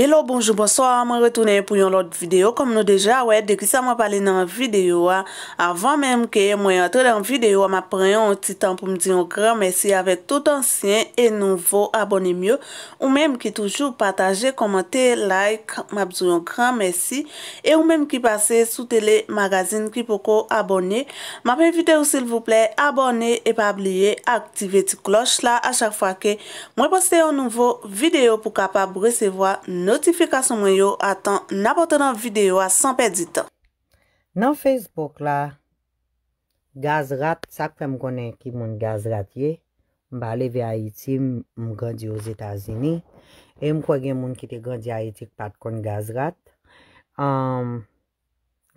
Hello, bonjour, bonsoir, mwen retoune pou yon lot videyo. Kom nou deja, wè, dekis sa mwen pale nan videyo a. Avan mèm ke mwen yon atre lan videyo a, mwen preyon yon titan pou mdi yon gran mèsi avè tout ansyen e nouvo abonni myo. Ou mèm ki toujou pataje, komente, like, mwen apzou yon gran mèsi. E ou mèm ki pase sou tele magazin ki poko abonni. Mwen apè videyo sil vouple, abonni, epabliye, aktive ti kloch la. A chak fwa ke mwen poste yon nouvo videyo pou kapab recevo nan. Notifikasyon mwen yo atan nabotan an videyo a san pedi tan. Nan Facebook la, gaz rat, sakpe m konen ki moun gaz rat ye. M ba leve a iti, m gandi yo zetazini. E m kwen gen moun ki te gandi a iti ki pat kon gaz rat.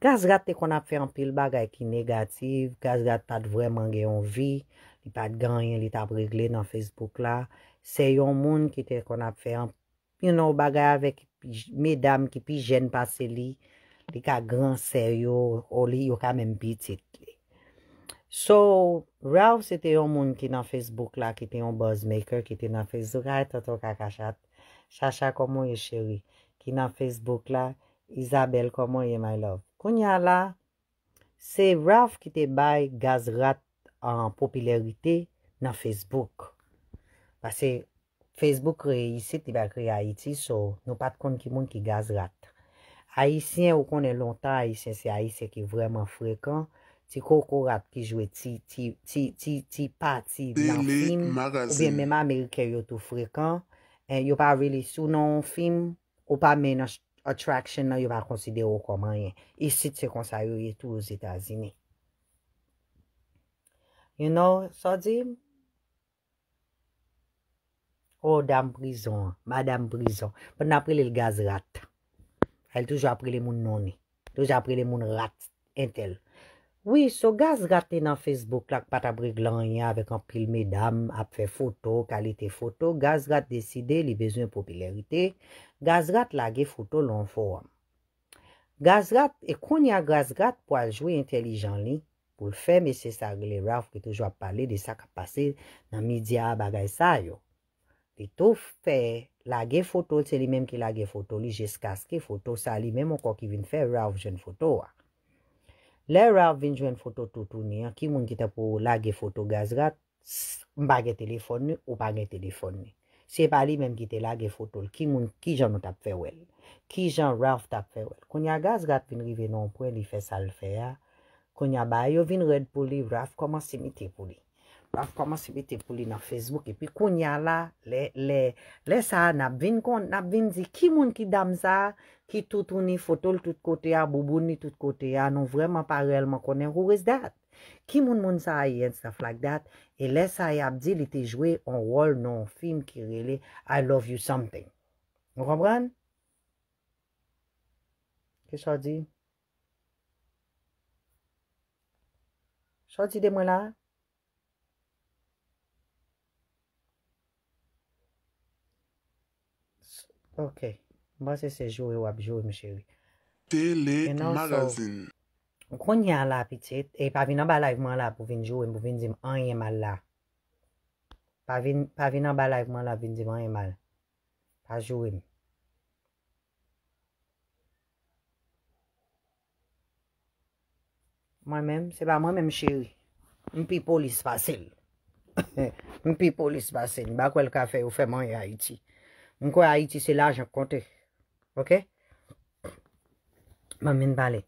Gaz rat te kon ap fe an pil baga e ki negatif. Gaz rat pat vreman gen yon vi. Di pat ganyen li tap regle nan Facebook la. Se yon moun ki te kon ap fe an pilbag. You know, bagay avek medam ki pi jen pase li, li ka gran seyo, o li yo kamen bitit li. So, Ralph se te yon moun ki nan Facebook la, ki te yon buzzmaker, ki te nan Facebook, kwa yon tatou kakachat, chacha komon ye cheri, ki nan Facebook la, Isabelle komon ye, my love. Konya la, se Ralph ki te bay gazrat an popilyarite nan Facebook. Pase, Facebook kreye yisit li ba kreye a iti so, nou pat kon ki moun ki gaz rat. Aisyen, ou kon e lontan aisyen, se aisyen ki vreman frekan, ti koko rat ki jwe ti pati nan film, ou bien mèman Amerike yo tou frekan, en eh, yo pa relisyon nan film, ou pa men attraction nan yo pa konsidero koman yen. Yisit se konsayoye tou ou Zetazini. You know, so di... O oh, dam brison, madame brison. Pwè nan apre li l gaz rat. El toujou apre li moun noni. Toujou apre li moun rat entel. Oui, so gaz rat li nan Facebook lak pat apre glan ya avèk an pil medam ap fè foto, kalite foto. Gaz rat deside li bezoun popilyarite. Gaz rat lage foto lon forum. Gaz rat, e kon ya gaz rat pou a jwe entelijan li, pou l fè, mè se sa gile raf ki toujou ap pale de sa ka pase nan midya bagay sa yo. Petou fe, lage fotol se li menm ki lage fotol li jeskas ke fotol sa li menm okon ki vin fe Ralf jwen fotowa. Le Ralf vin jwen fotol toutouni, ki moun kita pou lage fotol gazgat, mbage telefon ni, mbage telefon ni. Se pa li menm kita lage fotol, ki moun, ki jan nou tap fe wel, ki jan Ralf tap fe wel. Konya gazgat vin rive nanpwen li fe sal fe ya, konya bayo vin red pou li, Ralf koman simite pou li. A f koman sebe te pou li nan Facebook e pi koun ya la, le, le, le sa a nabvin kon, nabvin di ki moun ki dam sa, ki toutouni, fotouni tout kote ya, boubouni tout kote ya, nou vreman pa relman konen, who is that? Ki moun moun sa a yi enstaf like that, e le sa a yi abdi li te jwe on rol nou, on film ki rele, I love you something. Nou rambran? Ke sa di? Sa di de mwen la? Ok, mba se se jowe wap jowe mè chèwi. Télé Magazine Mwen nou so, mkoun yon la apetit, e pa vin an bala yon man la pou vin jowe m pou vin dim an yon man la. Pa vin an bala yon man la pou vin dim an yon man. Pa jowe m. Mwen mèm, se ba mwen mè mè mè chèwi, mpi polis fasel. Mpi polis fasel, mba kwel kafe yon fè man yon ha iti. Mkwa a iti se la jan konte. Ok? Mwen men pale.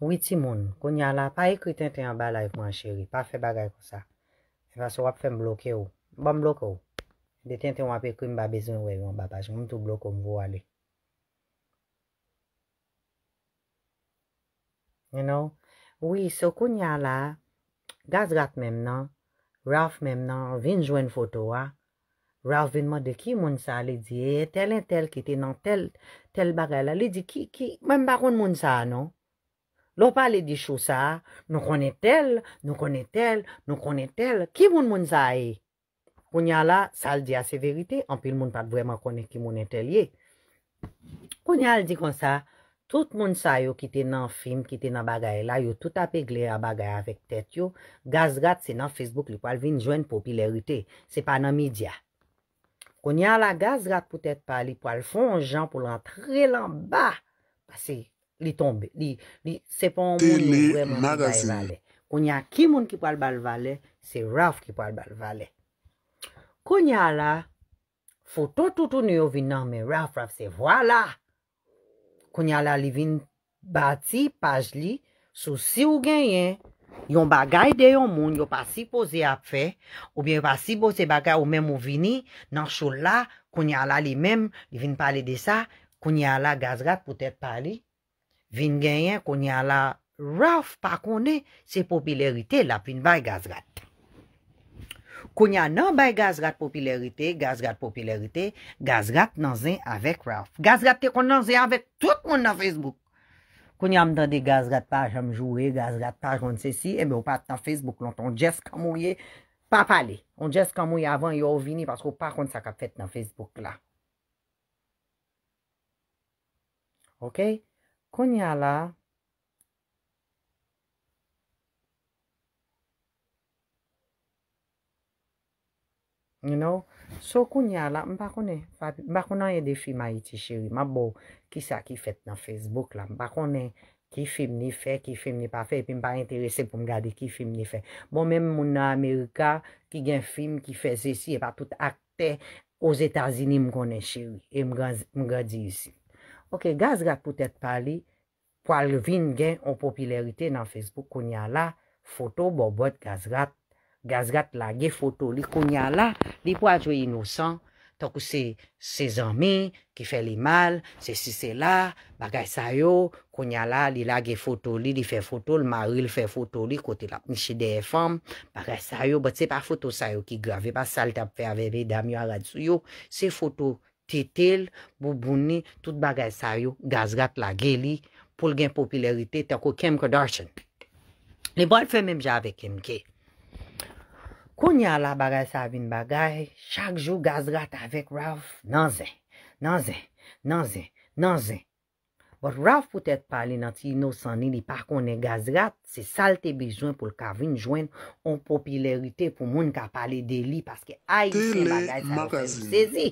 Ou iti moun. Koun ya la. Pa ekri ten ten yon balay pou mwen cheri. Pa fe bagay pou sa. Se va se wap fe mblok yo. Mwen blok yo. De ten ten wap ekri mba bezwen wè yon babaj. Mwen tou blok yo mwen vou wale. You know? Ou i so koun ya la. Gaz gat menm nan. Raf menm nan. Vin jwen foto wa. Rav vinman de ki moun sa, le di, eh, tel en tel ki te nan tel, tel bagay la, le di, ki, ki, mwen bakoun moun sa, non? Lopal le di chou sa, nou konen tel, nou konen tel, nou konen tel, ki moun moun sa e? Koun ya la, sal di a se verite, anpil moun pak vweman konen ki moun en tel ye. Koun ya al di kon sa, tout moun sa yo ki te nan film, ki te nan bagay la, yo tout apè glè a bagay avèk tèt yo, gazgat se nan Facebook li pwal vinjwen popularite, se pa nan midya. Konya la gaz rat pou tèt pa li pou al fonjan pou lantre lan ba. Basi li tombe. Li sepon mouni. Konya kimoun ki pou al bal vale. Se raf ki pou al bal vale. Konya la fototoutou nou yo vin nan men raf raf se wala. Konya la li vin bati paj li sou si ou genyen. Yon bagay de yon moun, yon pasipo ze ap fe, ou bien pasipo se bagay ou men mou vini, nan chou la, kouni ala li men, vin pale de sa, kouni ala gazgat pote pali, vin genyen, kouni ala raf pa kouni se popularite la pin bay gazgat. Kouni anan bay gazgat popularite, gazgat popularite, gazgat nan ze avèk raf. Gazgat te kon nan ze avèk tout moun nan Facebook. Koun ya m dan de gaz rat paj am joure, gaz rat paj an se si, e mi ou pat nan Facebook lont, an jes kamoye, pa pale. An jes kamoye avan, yo ou vini, patro pa kont sa ka pet nan Facebook la. Ok? Koun ya la... You know? So kounya la, m pa konen, m pa konen yon defi ma iti chiri. Ma bo, ki sa ki fet nan Facebook la, m pa konen ki film ni fe, ki film ni pa fe, epi m pa interese pou m gade ki film ni fe. Bon, men m mounan Amerika, ki gen film, ki fe se si, e pa tout akte, os Etazini m konen chiri, e m gadi yisi. Ok, gazgat pou tete pali, po al vin gen, ou popularite nan Facebook kounya la, foto bo bot gazgat, Gazgat la ge foto li. Konya la, li pou ajwe inosan. Tako se se zame, ki fe li mal. Se si se la, bagay sayo. Konya la, li la ge foto li. Li fe foto, li maril fe foto li. Kote la, nishide e fom. Bagay sayo, bot se pa foto sayo ki grave. Pas sal tap fe aveve, dam yo arad sou yo. Se foto titel, boubouni. Tout bagay sayo, gazgat la ge li. Pol gen popularite, tako kem ko dorshan. Li bon fèm mèm jave kem kem. Koun ya la bagay sa vin bagay, chak jou gaz rat avèk raf nanzen, nanzen, nanzen, nanzen. But raf pou tèt pale nan ti ino sanini, par konen gaz rat, se salte bijon pou lka vin jwen, on popularite pou moun ka pale deli, paske a yi sen bagay sa yo fezi.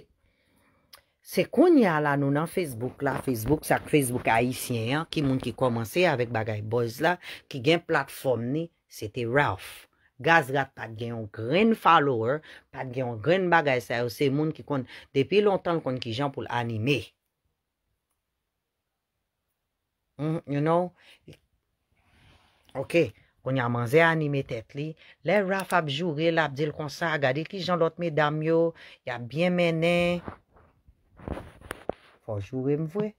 Se koun ya la nou nan Facebook la, Facebook sa Facebook a yi sen, ki moun ki komanse avèk bagay boz la, ki gen platform ni, se te raf. Gaz rat, pat gen yon gren follower, pat gen yon gren bagay sa yo se moun ki kon depi lontan kon ki jan pou l'anime. Hmm, you know? Ok, kon yaman ze anime tet li. Le raf ap jure, la ap dil konsan, a gade ki jan lot me dam yo, ya bien menen. Fos jure m vwe,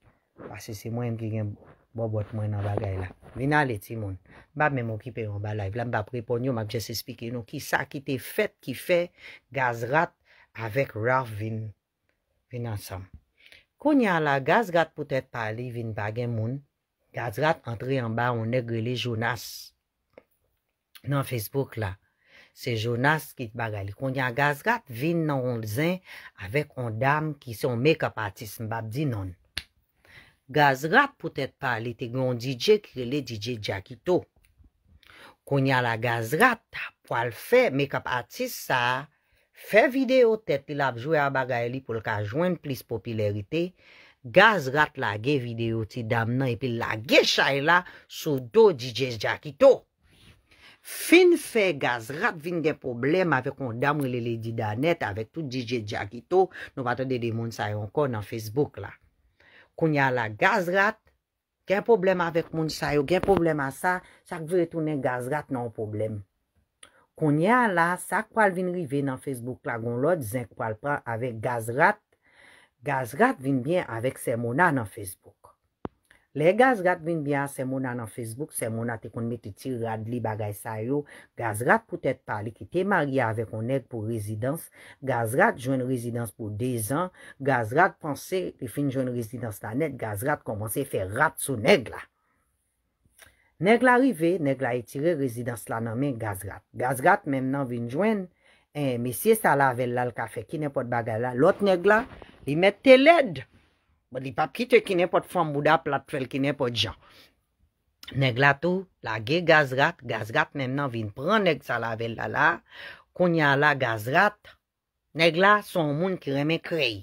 ase se mwen gen m bo. Bo bot mwen nan bagay la. Vina leti moun. Bab men mou ki pe yon balay. Vlam bab reponyo mak jese spike yon. Ki sa ki te fet ki fe gaz rat avek raf vin. Vin ansam. Konya la gaz rat putet pali vin bagen moun. Gaz rat antre yon ba ou negrele Jonas. Nan Facebook la. Se Jonas kit bagay li. Konya gaz rat vin nan roun zin avek yon dam ki se yon make up artist mbab di non. Gazrat pou tèt pa li te gwen DJ kre le DJ Jakito. Kon yal la gazrat pou al fè, mekap atis sa, fè videyo tèt pi la jwè a bagay li pou lka jwen plis popularite, gazrat la ge videyo ti dam nan epi la ge chay la sou do DJ Jakito. Fin fè gazrat vin gen problem avè kon dam li le DJ Danette avè tout DJ Jakito, nou patè de demoun sa yon kon nan Facebook la. Koun ya la gaz rat, gen problem avek moun sa yo, gen problem a sa, sak vretounen gaz rat nan ou problem. Koun ya la, sa kwal vin rive nan Facebook la goun lot, zin kwal pa avek gaz rat, gaz rat vin bien avek se mounan nan Facebook. Le gaz rat bin bya semona nan Facebook, semona te kon meti tir rad li bagay sayo. Gaz rat pou tèt pali ki te marye avè kon neg pou rezidans. Gaz rat jwen rezidans pou 2 an. Gaz rat panse, te fin jwen rezidans la net, gaz rat komanse fè rat sou neg la. Neg la rive, neg la itire rezidans la nan men gaz rat. Gaz rat men nan vin jwen, eh, mesye sa lavel la lkafe ki ne pot bagay la. Lot neg la, li met te ledd. Bo li pa pkite ki ne pot fwa mbouda plat fel ki ne pot jan. Neg la tou, la ge gaz rat, gaz rat men nan vin pran neg sa lavel la la, konya la gaz rat, neg la son moun ki reme krey.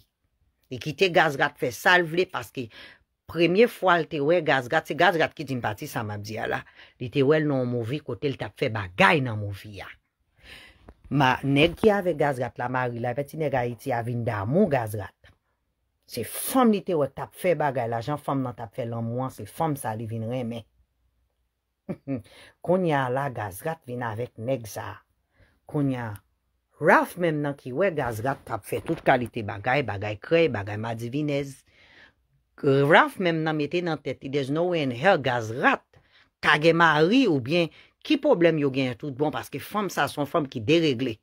Li kite gaz rat fe sal vle, paske premye fwa li tewe gaz rat, se gaz rat ki zin pati sa mabzi ya la, li tewe l non mouvi kote l tap fe bagay nan mouvi ya. Ma neg ki ave gaz rat la mari la, la veti neg a iti avin da mou gaz rat, Se fom li te wè tap fè bagay, la jan fom nan tap fè lan mouan, se fom sa li vin rè men. Konya la gaz rat vin avèk neg za. Konya, raf men nan ki wè gaz rat tap fè tout kalite bagay, bagay kre, bagay madivinez. Raf men nan metè nan tèt, i dej nou wè yon her gaz rat, kage mari ou bien, ki problem yo gen tout bon, paske fom sa son fom ki deregle.